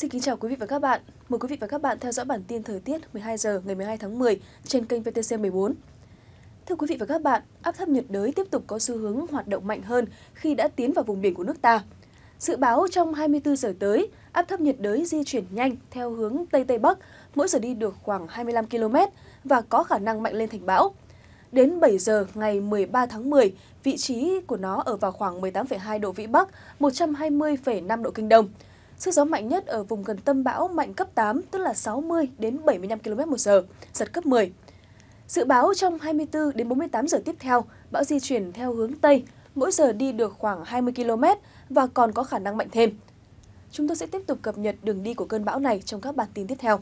Xin kính chào quý vị và các bạn. Mời quý vị và các bạn theo dõi bản tin thời tiết 12 giờ ngày 12 tháng 10 trên kênh VTC 14. Thưa quý vị và các bạn, áp thấp nhiệt đới tiếp tục có xu hướng hoạt động mạnh hơn khi đã tiến vào vùng biển của nước ta. Dự báo trong 24 giờ tới, áp thấp nhiệt đới di chuyển nhanh theo hướng Tây Tây Bắc, mỗi giờ đi được khoảng 25 km và có khả năng mạnh lên thành bão. Đến 7 giờ ngày 13 tháng 10, vị trí của nó ở vào khoảng 18,2 độ Vĩ Bắc, 120,5 độ Kinh Đông, Sức gió mạnh nhất ở vùng gần tâm bão mạnh cấp 8, tức là 60 đến 75 km/h, giật cấp 10. Dự báo trong 24 đến 48 giờ tiếp theo, bão di chuyển theo hướng Tây, mỗi giờ đi được khoảng 20 km và còn có khả năng mạnh thêm. Chúng tôi sẽ tiếp tục cập nhật đường đi của cơn bão này trong các bản tin tiếp theo.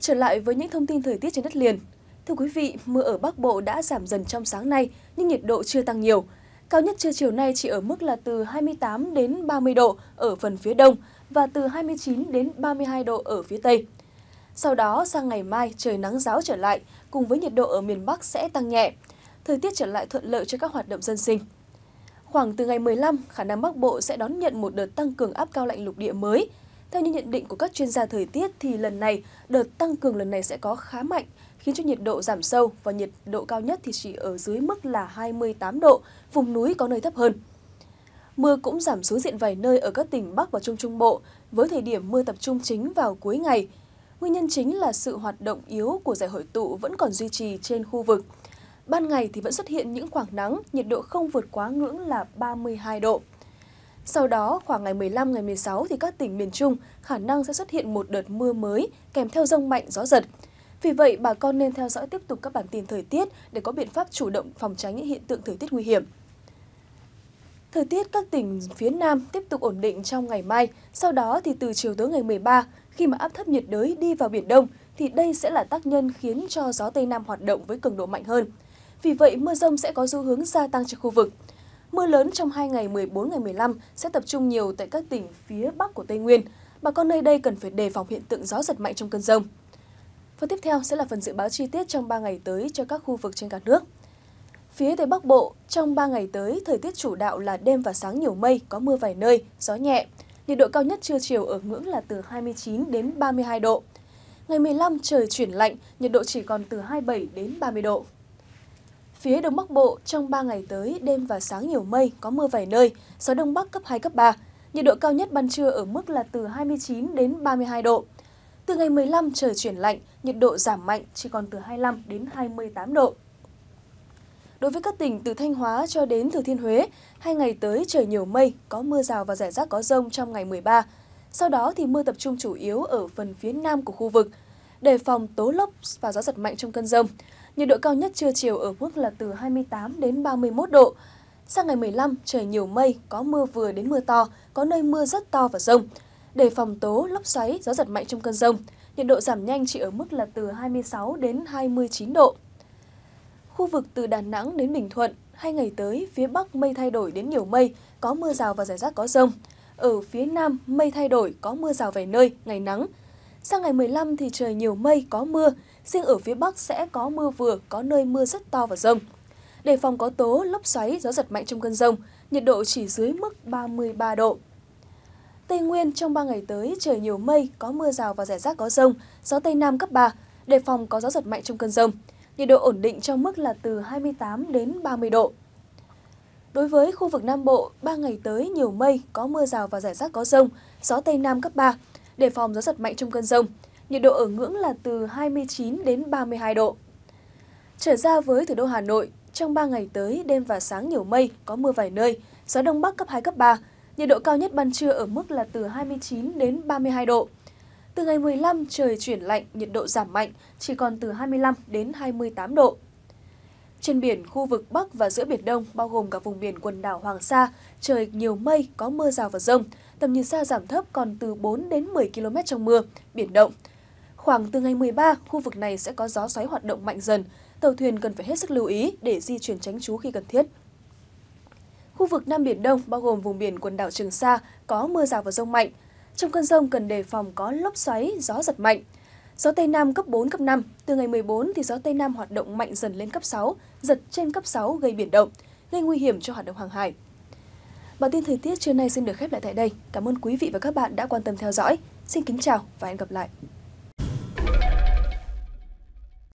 Trở lại với những thông tin thời tiết trên đất liền. Thưa quý vị, mưa ở Bắc Bộ đã giảm dần trong sáng nay, nhưng nhiệt độ chưa tăng nhiều, Cao nhất trưa chiều nay chỉ ở mức là từ 28 đến 30 độ ở phần phía đông và từ 29 đến 32 độ ở phía tây. Sau đó sang ngày mai trời nắng giáo trở lại cùng với nhiệt độ ở miền Bắc sẽ tăng nhẹ. Thời tiết trở lại thuận lợi cho các hoạt động dân sinh. Khoảng từ ngày 15, khả năng Bắc Bộ sẽ đón nhận một đợt tăng cường áp cao lạnh lục địa mới theo như nhận định của các chuyên gia thời tiết thì lần này, đợt tăng cường lần này sẽ có khá mạnh, khiến cho nhiệt độ giảm sâu và nhiệt độ cao nhất thì chỉ ở dưới mức là 28 độ, vùng núi có nơi thấp hơn. Mưa cũng giảm xuống diện vài nơi ở các tỉnh Bắc và Trung Trung Bộ, với thời điểm mưa tập trung chính vào cuối ngày. Nguyên nhân chính là sự hoạt động yếu của giải hội tụ vẫn còn duy trì trên khu vực. Ban ngày thì vẫn xuất hiện những khoảng nắng, nhiệt độ không vượt quá ngưỡng là 32 độ. Sau đó, khoảng ngày 15 ngày 16 thì các tỉnh miền Trung khả năng sẽ xuất hiện một đợt mưa mới kèm theo rông mạnh gió giật. Vì vậy, bà con nên theo dõi tiếp tục các bản tin thời tiết để có biện pháp chủ động phòng tránh những hiện tượng thời tiết nguy hiểm. Thời tiết các tỉnh phía Nam tiếp tục ổn định trong ngày mai, sau đó thì từ chiều tối ngày 13, khi mà áp thấp nhiệt đới đi vào Biển Đông, thì đây sẽ là tác nhân khiến cho gió Tây Nam hoạt động với cường độ mạnh hơn. Vì vậy, mưa rông sẽ có xu hướng gia tăng trên khu vực. Mưa lớn trong hai ngày 14 ngày 15 sẽ tập trung nhiều tại các tỉnh phía Bắc của Tây Nguyên. Bà con nơi đây cần phải đề phòng hiện tượng gió giật mạnh trong cơn rông. Phần tiếp theo sẽ là phần dự báo chi tiết trong 3 ngày tới cho các khu vực trên cả nước. Phía Tây Bắc Bộ, trong 3 ngày tới, thời tiết chủ đạo là đêm và sáng nhiều mây, có mưa vài nơi, gió nhẹ. Nhiệt độ cao nhất trưa chiều ở ngưỡng là từ 29 đến 32 độ. Ngày 15 trời chuyển lạnh, nhiệt độ chỉ còn từ 27 đến 30 độ. Phía Đông Bắc Bộ, trong 3 ngày tới, đêm và sáng nhiều mây, có mưa vài nơi, gió Đông Bắc cấp 2, cấp 3. Nhiệt độ cao nhất ban trưa ở mức là từ 29 đến 32 độ. Từ ngày 15 trời chuyển lạnh, nhiệt độ giảm mạnh chỉ còn từ 25 đến 28 độ. Đối với các tỉnh từ Thanh Hóa cho đến Thừa Thiên Huế, hai ngày tới trời nhiều mây, có mưa rào và rải rác có rông trong ngày 13. Sau đó thì mưa tập trung chủ yếu ở phần phía nam của khu vực, đề phòng tố lốc và gió giật mạnh trong cơn rông nhiệt độ cao nhất trưa chiều ở mức là từ 28 đến 31 độ. Sang ngày 15, trời nhiều mây, có mưa vừa đến mưa to, có nơi mưa rất to và rông. Để phòng tố, lốc xoáy, gió giật mạnh trong cơn rông, nhiệt độ giảm nhanh chỉ ở mức là từ 26 đến 29 độ. Khu vực từ Đà Nẵng đến Bình Thuận, hai ngày tới, phía Bắc mây thay đổi đến nhiều mây, có mưa rào và rải rác có rông. Ở phía Nam, mây thay đổi, có mưa rào vài nơi, ngày nắng, Sang ngày 15 thì trời nhiều mây, có mưa. Riêng ở phía Bắc sẽ có mưa vừa, có nơi mưa rất to và rông. Đề phòng có tố, lốc xoáy, gió giật mạnh trong cơn rông, nhiệt độ chỉ dưới mức 33 độ. Tây Nguyên trong 3 ngày tới trời nhiều mây, có mưa rào và rải rác có rông, gió Tây Nam cấp 3, đề phòng có gió giật mạnh trong cơn rông. Nhiệt độ ổn định trong mức là từ 28 đến 30 độ. Đối với khu vực Nam Bộ, 3 ngày tới nhiều mây, có mưa rào và rải rác có rông, gió Tây Nam cấp 3, đề phòng gió giật mạnh trong cơn rông. Nhiệt độ ở ngưỡng là từ 29 đến 32 độ. Trở ra với thủ đô Hà Nội, trong 3 ngày tới, đêm và sáng nhiều mây, có mưa vài nơi, gió đông bắc cấp 2, cấp 3. Nhiệt độ cao nhất ban trưa ở mức là từ 29 đến 32 độ. Từ ngày 15, trời chuyển lạnh, nhiệt độ giảm mạnh, chỉ còn từ 25 đến 28 độ. Trên biển, khu vực Bắc và giữa Biển Đông, bao gồm cả vùng biển quần đảo Hoàng Sa, trời nhiều mây, có mưa rào và rông. Tầm nhìn xa giảm thấp còn từ 4 đến 10 km trong mưa, biển động. Khoảng từ ngày 13, khu vực này sẽ có gió xoáy hoạt động mạnh dần. Tàu thuyền cần phải hết sức lưu ý để di chuyển tránh trú khi cần thiết. Khu vực Nam Biển Đông, bao gồm vùng biển quần đảo Trường Sa, có mưa rào và rông mạnh. Trong cơn rông cần đề phòng có lốc xoáy, gió giật mạnh. Gió Tây Nam cấp 4, cấp 5. Từ ngày 14 thì gió Tây Nam hoạt động mạnh dần lên cấp 6, giật trên cấp 6 gây biển động, gây nguy hiểm cho hoạt động hàng hải. Bản tin thời tiết trưa nay xin được khép lại tại đây. Cảm ơn quý vị và các bạn đã quan tâm theo dõi. Xin kính chào và hẹn gặp lại.